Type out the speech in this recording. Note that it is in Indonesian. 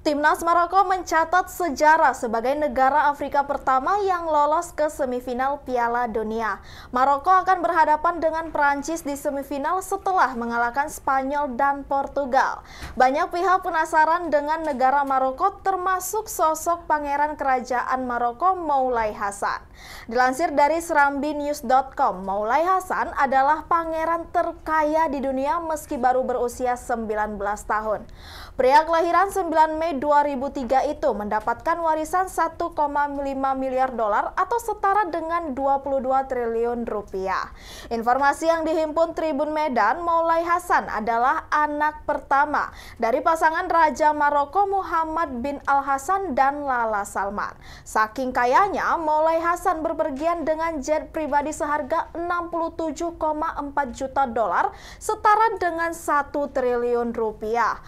Timnas Maroko mencatat sejarah sebagai negara Afrika pertama yang lolos ke semifinal Piala Dunia. Maroko akan berhadapan dengan Prancis di semifinal setelah mengalahkan Spanyol dan Portugal. Banyak pihak penasaran dengan negara Maroko termasuk sosok pangeran kerajaan Maroko Maulai Hasan. Dilansir dari serambinews.com, Maulai Hasan adalah pangeran terkaya di dunia meski baru berusia 19 tahun. Pria kelahiran 9 Mei 2003 itu mendapatkan warisan 1,5 miliar dolar atau setara dengan 22 triliun rupiah. Informasi yang dihimpun Tribun Medan, Maulai Hasan adalah anak pertama dari pasangan Raja Maroko Muhammad bin Al Hasan dan Lala Salman. Saking kayanya, mulai Hasan berpergian dengan jet pribadi seharga 67,4 juta dolar setara dengan satu triliun rupiah.